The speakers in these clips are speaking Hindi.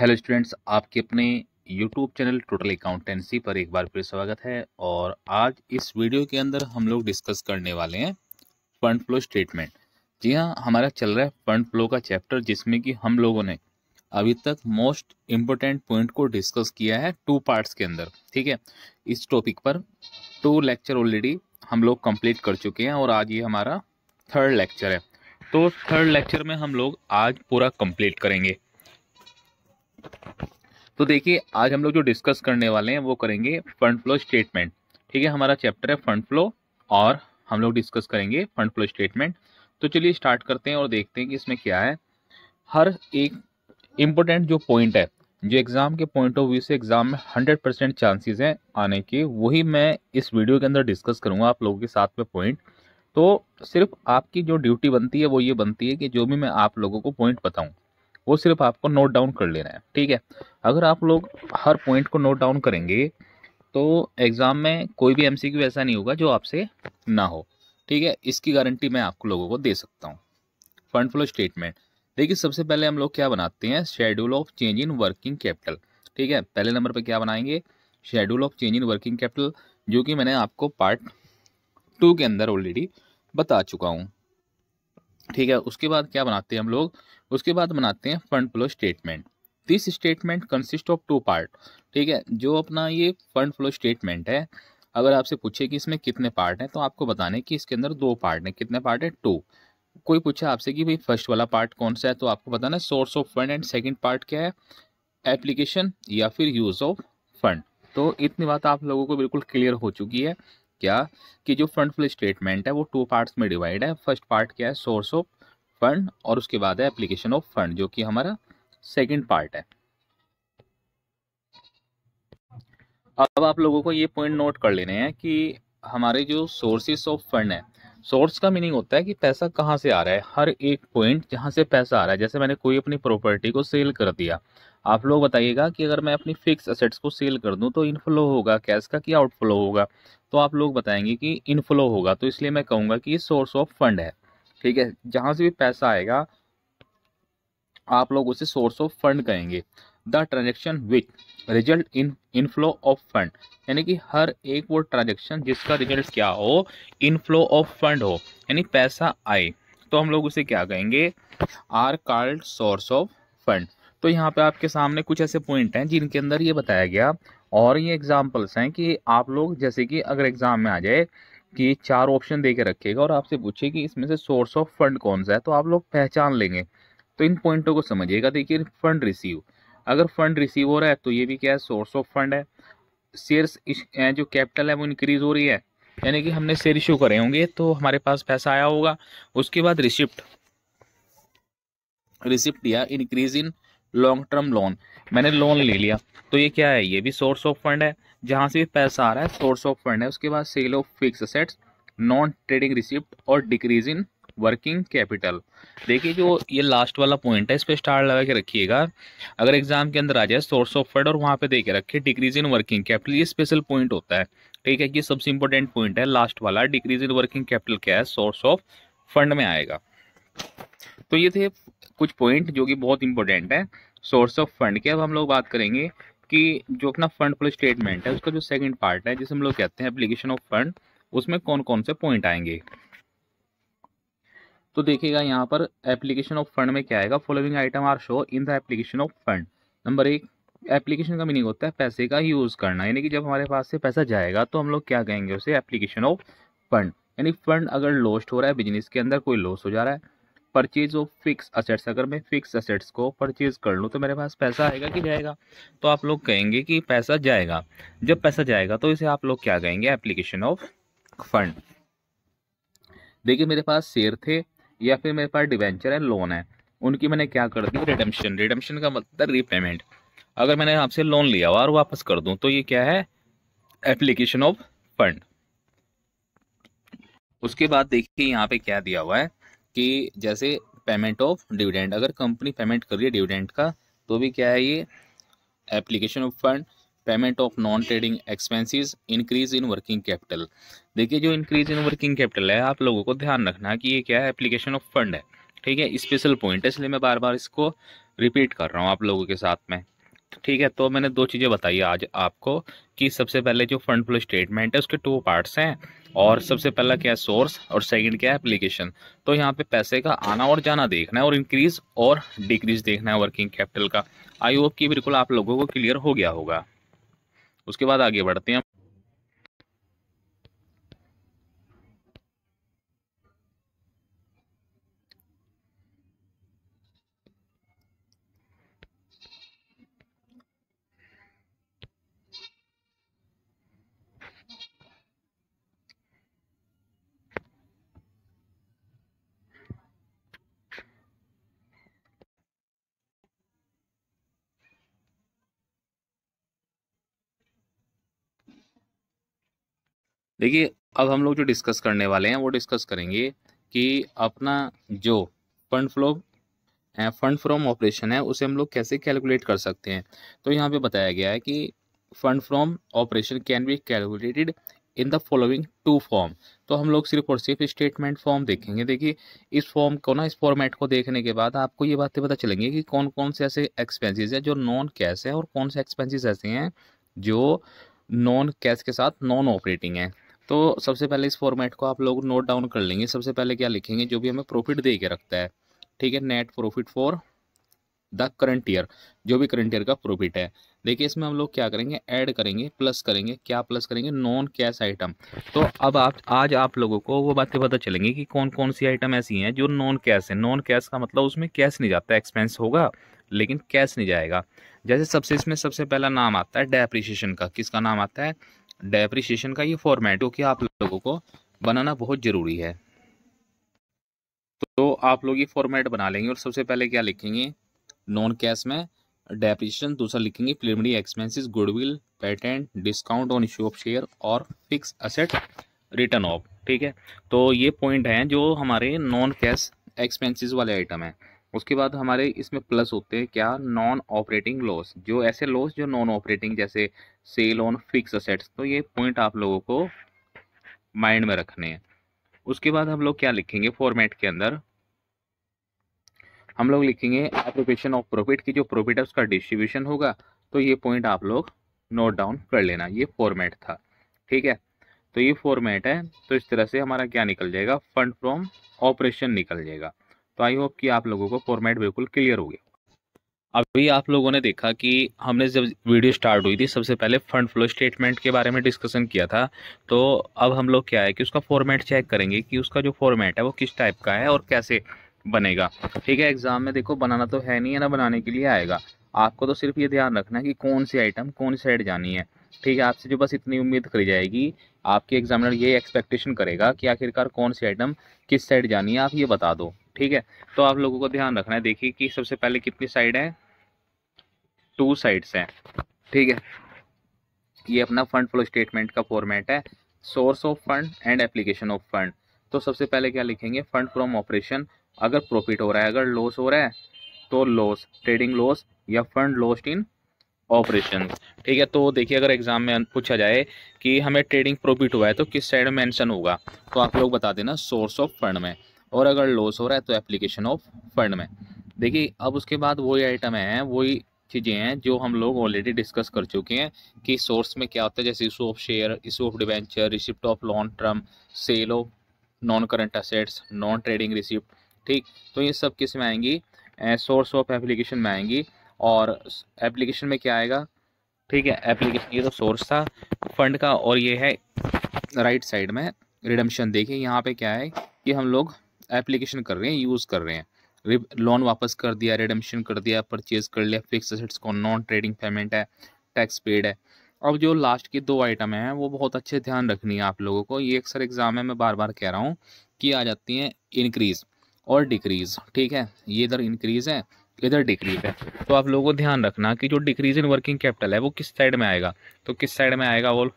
हेलो स्टूडेंट्स आपके अपने यूट्यूब चैनल टोटल अकाउंटेंसी पर एक बार फिर स्वागत है और आज इस वीडियो के अंदर हम लोग डिस्कस करने वाले हैं फंड फ्लो स्टेटमेंट जी हाँ हमारा चल रहा है फंड फ्लो का चैप्टर जिसमें कि हम लोगों ने अभी तक मोस्ट इम्पोर्टेंट पॉइंट को डिस्कस किया है टू पार्ट्स के अंदर ठीक है इस टॉपिक पर टू लेक्चर ऑलरेडी हम लोग कंप्लीट कर चुके हैं और आज ये हमारा थर्ड लेक्चर है तो थर्ड लेक्चर में हम लोग आज पूरा कंप्लीट करेंगे तो देखिए आज हम लोग जो डिस्कस करने वाले हैं वो करेंगे फंड फ्लो स्टेटमेंट ठीक है हमारा चैप्टर है फंड फ्लो और हम लोग डिस्कस करेंगे फंड फ्लो स्टेटमेंट तो चलिए स्टार्ट करते हैं और देखते हैं कि इसमें क्या है हर एक इम्पोर्टेंट जो पॉइंट है जो एग्ज़ाम के पॉइंट ऑफ व्यू से एग्ज़ाम में हंड्रेड परसेंट चांसेज हैं आने के वही मैं इस वीडियो के अंदर डिस्कस करूँगा आप लोगों के साथ में पॉइंट तो सिर्फ आपकी जो ड्यूटी बनती है वो ये बनती है कि जो भी मैं आप लोगों को पॉइंट बताऊँ वो सिर्फ आपको नोट डाउन कर लेना है ठीक है अगर आप लोग हर पॉइंट को नोट डाउन करेंगे तो एग्ज़ाम में कोई भी एमसीक्यू ऐसा नहीं होगा जो आपसे ना हो ठीक है इसकी गारंटी मैं आपको लोगों को दे सकता हूँ फंड फ्लो स्टेटमेंट देखिए सबसे पहले हम लोग क्या बनाते हैं schedule of change in working capital ठीक है पहले नंबर पर क्या बनाएंगे schedule of change in working capital जो कि मैंने आपको पार्ट टू के अंदर ऑलरेडी बता चुका हूँ ठीक है उसके बाद क्या बनाते हैं हम लोग उसके बाद बनाते हैं fund flow statement this statement consist of two part ठीक है जो अपना ये फंड फ्लो स्टेटमेंट है अगर आपसे पूछे कि इसमें कितने पार्ट हैं तो आपको बताने कि इसके अंदर दो पार्ट हैं कितने पार्ट हैं टू कोई पूछा आपसे कि भाई फर्स्ट वाला पार्ट कौन सा है तो आपको बताना source of fund and second part क्या है एप्लीकेशन या फिर यूज़ ऑफ फंड तो इतनी बात आप लोगों को बिल्कुल क्लियर हो चुकी है क्या कि जो फंड फ्लो स्टेटमेंट है वो टू पार्ट्स में डिवाइड है फर्स्ट पार्ट क्या है सोर्स ऑफ फंड और उसके बाद है एप्लीकेशन ऑफ फंड जो कि हमारा सेकेंड पार्ट है अब आप लोगों को ये पॉइंट नोट कर लेने हैं कि हमारे जो सोर्सेस ऑफ फंड है सोर्स का मीनिंग होता है कि पैसा कहाँ से आ रहा है हर एक पॉइंट जहाँ से पैसा आ रहा है जैसे मैंने कोई अपनी प्रॉपर्टी को सेल कर दिया आप लोग बताइएगा कि अगर मैं अपनी फिक्स असेट्स को सेल कर दूं तो इनफ्लो होगा कैश का कि आउटफ्लो होगा तो आप लोग बताएंगे कि इनफ्लो होगा तो इसलिए मैं कहूँगा कि ये सोर्स ऑफ फंड है ठीक है जहाँ से भी पैसा आएगा आप लोग उसे सोर्स ऑफ फंड कहेंगे the transaction with result in inflow of fund यानी कि हर एक वो ट्रांजेक्शन जिसका रिजल्ट क्या हो इनफ्लो ऑफ फंड हो यानी पैसा आए तो हम लोग उसे क्या कहेंगे are called source of fund तो यहाँ पे आपके सामने कुछ ऐसे पॉइंट हैं जिनके अंदर ये बताया गया और ये एग्जाम्पल्स हैं कि आप लोग जैसे कि अगर एग्ज़ाम में आ जाए कि चार ऑप्शन दे के रखेगा और आपसे पूछे कि इसमें से सोर्स ऑफ फंड कौन सा है तो आप लोग पहचान लेंगे तो इन पॉइंटों को समझिएगा देखिए फंड रिसीव अगर फंड रिसीव हो रहा है तो ये भी क्या है सोर्स ऑफ फंड है शेयर जो कैपिटल है वो इंक्रीज हो रही है यानी कि हमने शेयर इशू करे होंगे तो हमारे पास पैसा आया होगा उसके बाद रिसिप्ट रिसिप्ट या increase in long term loan मैंने लोन ले लिया तो ये क्या है ये भी सोर्स ऑफ फंड है जहाँ से भी पैसा आ रहा है सोर्स ऑफ फंड है उसके बाद sale of fixed assets non trading receipt और डिक्रीज इन वर्किंग कैपिटल देखिए जो ये लास्ट वाला पॉइंट है इस पर स्टार लगा के रखिएगा अगर एग्जाम के अंदर आ जाए सोर्स ऑफ फंड और वहाँ पे देखे रखिए डिक्रीज इन वर्किंग कैपिटल ये स्पेशल पॉइंट होता है ठीक है ये सबसे इंपॉर्टेंट पॉइंट है लास्ट वाला डिक्रीज इन वर्किंग कैपिटल क्या है सोर्स ऑफ फंड में आएगा तो ये थे कुछ पॉइंट जो कि बहुत इंपॉर्टेंट है सोर्स ऑफ फंड के अब हम लोग बात करेंगे कि जो अपना फंड फ्लो स्टेटमेंट है उसका जो सेकंड पार्ट है जिसे हम लोग कहते हैं एप्लीकेशन ऑफ फंड उसमें कौन कौन से पॉइंट आएंगे तो देखिएगा यहाँ पर एप्लीकेशन ऑफ फंड में क्या आएगा following item are show in the application of fund number एक एप्लीकेशन का मीनिंग होता है पैसे का यूज़ करना यानी कि जब हमारे पास से पैसा जाएगा तो हम लोग क्या कहेंगे उसे एप्लीकेशन ऑफ फंड यानी फंड अगर लॉस्ट हो रहा है बिजनेस के अंदर कोई लॉस हो जा रहा है परचेज ऑफ फिक्स असेट्स अगर मैं फिक्स असेट्स को परचेज कर लूँ तो मेरे पास पैसा आएगा कि जाएगा तो आप लोग कहेंगे कि पैसा जाएगा जब पैसा जाएगा तो इसे आप लोग क्या कहेंगे एप्लीकेशन ऑफ फंड देखिए मेरे पास शेयर थे या फिर मेरे पास डिवेंचर है लोन है उनकी मैंने क्या कर दी रिडम्शन रिडम्शन का मतलब रीपेमेंट अगर मैंने आपसे लोन लिया हुआ और वापस कर दूं तो ये क्या है एप्लीकेशन ऑफ फंड उसके बाद देखिए यहाँ पे क्या दिया हुआ है कि जैसे पेमेंट ऑफ डिविडेंड अगर कंपनी पेमेंट कर रही है डिविडेंड का तो भी क्या है ये application of fund payment of non trading expenses increase in working capital देखिए जो इंक्रीज इन वर्किंग कैपिटल है आप लोगों को ध्यान रखना कि ये क्या है एप्लीकेशन ऑफ फंड है ठीक है स्पेशल पॉइंट है इसलिए मैं बार बार इसको रिपीट कर रहा हूँ आप लोगों के साथ में ठीक है तो मैंने दो चीज़ें बताई आज आपको कि सबसे पहले जो फंड फ्लो स्टेटमेंट है उसके टू पार्ट्स हैं और सबसे पहला क्या है सोर्स और सेकंड क्या है एप्लीकेशन तो यहाँ पे पैसे का आना और जाना देखना है और इंक्रीज और डिक्रीज देखना है वर्किंग कैपिटल का आई होप कि बिल्कुल आप लोगों को क्लियर हो गया होगा उसके बाद आगे बढ़ते हैं देखिए अब हम लोग जो डिस्कस करने वाले हैं वो डिस्कस करेंगे कि अपना जो fund flow fund from operation है उसे हम लोग कैसे कैलकुलेट कर सकते हैं तो यहाँ पे बताया गया है कि fund from operation can be calculated in the following two form तो हम लोग सिर्फ और सिर्फ स्टेटमेंट फॉर्म देखेंगे देखिए इस फॉर्म को ना इस फॉर्मेट को देखने के बाद आपको ये बातें पता चलेंगी कि कौन कौन से ऐसे एक्सपेंसेस हैं जो नॉन कैश हैं और कौन से एक्सपेंसेस ऐसे हैं जो नॉन कैश के साथ नॉन ऑपरेटिंग है तो सबसे पहले इस फॉर्मेट को आप लोग नोट डाउन कर लेंगे सबसे पहले क्या लिखेंगे जो भी हमें प्रॉफिट दे के रखता है ठीक है net profit for the current year जो भी करंट ईयर का प्रॉफिट है देखिए इसमें हम लोग क्या करेंगे ऐड करेंगे प्लस करेंगे क्या प्लस करेंगे नॉन कैश आइटम तो अब आप आज आप लोगों को वो बातें पता चलेंगी कि कौन कौन सी आइटम ऐसी हैं जो नॉन कैश है नॉन कैश का मतलब उसमें कैश नहीं जाता एक्सपेंस होगा लेकिन कैश नहीं जाएगा जैसे सबसे इसमें सबसे पहला नाम आता है डेप्रिशिएशन का किसका नाम आता है डेप्रिशिएशन का ये फॉर्मेट हो कि आप लोगों को बनाना बहुत ज़रूरी है तो आप लोग ये फॉर्मेट बना लेंगे और सबसे पहले क्या लिखेंगे नॉन कैश में डेप्रिशिएशन दूसरा लिखेंगे preliminary expenses goodwill patent discount on issue of share और फिक्स असेट रिटर्न ऑफ ठीक है तो ये पॉइंट हैं जो हमारे नॉन कैश एक्सपेंसिस वाले आइटम हैं उसके बाद हमारे इसमें प्लस होते हैं क्या नॉन ऑपरेटिंग लॉस जो ऐसे लॉस जो नॉन ऑपरेटिंग जैसे सेल ऑन फिक्स असेट्स तो ये पॉइंट आप लोगों को माइंड में रखने हैं उसके बाद हम लोग क्या लिखेंगे फॉर्मेट के अंदर हम लोग लिखेंगे एप्रोपेशन ऑफ प्रॉफिट की जो प्रॉफिट है उसका डिस्ट्रीब्यूशन होगा तो ये पॉइंट आप लोग नोट डाउन कर लेना ये फॉर्मेट था ठीक है तो ये फॉर्मेट है तो इस तरह से हमारा क्या निकल जाएगा फंड फ्रॉम ऑपरेशन निकल जाएगा तो आई होप कि आप लोगों को फॉर्मेट बिल्कुल क्लियर हो गया अभी आप लोगों ने देखा कि हमने जब वीडियो स्टार्ट हुई थी सबसे पहले फंड फ्लो स्टेटमेंट के बारे में डिस्कशन किया था तो अब हम लोग क्या है कि उसका फॉर्मेट चेक करेंगे कि उसका जो फॉर्मेट है वो किस टाइप का है और कैसे बनेगा ठीक है एग्ज़ाम में देखो बनाना तो है नहीं है ना बनाने के लिए आएगा आपको तो सिर्फ ये ध्यान रखना है कि कौन सी आइटम कौन सी साइड जानी है ठीक है आपसे जो बस इतनी उम्मीद करी जाएगी आपके एग्जामिनर ये एक्सपेक्टेशन करेगा कि आखिरकार कौन सी आइटम किस साइड जानी है आप ये बता दो ठीक है तो आप लोगों को ध्यान रखना है देखिए कि सबसे पहले कितनी साइड है टू साइड्स हैं ठीक है ये अपना फंड फ्लो स्टेटमेंट का फॉर्मेट है source of fund and application of fund तो सबसे पहले क्या लिखेंगे फंड फ्रॉम ऑपरेशन अगर प्रॉफिट हो रहा है अगर लॉस हो रहा है तो लॉस ट्रेडिंग लॉस या फंड लॉस्ट इन ऑपरेशन ठीक है तो देखिए अगर एग्ज़ाम में पूछा जाए कि हमें ट्रेडिंग प्रॉफिट हुआ है तो किस साइड मेंशन होगा तो आप लोग बता देना सोर्स ऑफ फंड में और अगर लॉस हो रहा है तो एप्लीकेशन ऑफ फंड में देखिए अब उसके बाद वही आइटम है वही चीज़ें हैं जो हम लोग ऑलरेडी डिस्कस कर चुके हैं कि सोर्स में क्या होता है जैसे issue of share issue of debenture receipt of long term sale of non current assets non trading receipt ठीक तो ये सब किस में आएंगी सोर्स ऑफ एप्लीकेशन में आएंगी और एप्लीकेशन में क्या आएगा ठीक है एप्लीकेशन ये तो सोर्स था फंड का और ये है राइट साइड में रिडम्शन देखिए यहाँ पे क्या है कि हम लोग एप्लीकेशन कर रहे हैं यूज़ कर रहे हैं लोन वापस कर दिया रिडम्शन कर दिया परचेज़ कर लिया फिक्स एसेट्स को नॉन ट्रेडिंग पेमेंट है टैक्स पेड है अब जो लास्ट की दो आइटम हैं वो बहुत अच्छे ध्यान रखनी है आप लोगों को ये अक्सर एग्ज़ाम है मैं बार बार कह रहा हूँ कि आ जाती हैं इनक्रीज़ और डिक्रीज़ ठीक है ये इधर इंक्रीज़ है इधर डिक्रीज है तो आप लोगों को ध्यान रखना कि जो डिक्रीज इन वर्किंग कैपिटल है वो किस साइड में आएगा तो किस साइड में आएगा वो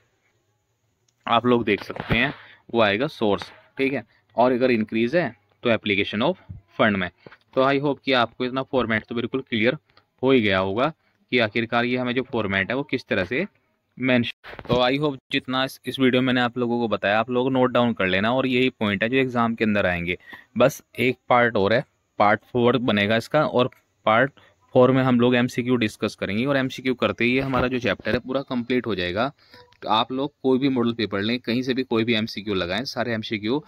आप लोग देख सकते हैं वो आएगा सोर्स ठीक है और अगर इंक्रीज है तो एप्लीकेशन ऑफ फंड में तो आई होप कि आपको इतना फॉर्मेट तो बिल्कुल क्लियर हो ही गया होगा कि आखिरकार ये हमें जो फॉर्मेट है वो किस तरह से मैंशन तो आई होप जितना इस, इस वीडियो में मैंने आप लोगों को बताया आप लोग नोट डाउन कर लेना और यही पॉइंट है जो एग्ज़ाम के अंदर आएंगे बस एक पार्ट और है पार्ट फोर बनेगा इसका और पार्ट फोर में हम लोग एमसीक्यू डिस्कस करेंगे और एमसीक्यू करते ही हमारा जो चैप्टर है पूरा कंप्लीट हो जाएगा तो आप लोग कोई भी मॉडल पेपर लें कहीं से भी कोई भी एमसीक्यू लगाएं सारे एमसीक्यू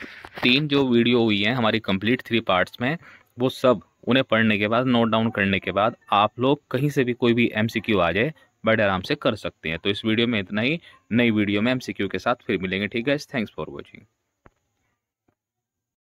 तीन जो वीडियो हुई हैं हमारी कंप्लीट थ्री पार्ट्स में वो सब उन्हें पढ़ने के बाद नोट डाउन करने के बाद आप लोग कहीं से भी कोई भी एमसीक्यू आ जाए बड़े आराम से कर सकते हैं तो इस वीडियो में इतना ही नई वीडियो में एमसीक्यू के साथ फिर मिलेंगे ठीक है थैंक्स फॉर वॉचिंग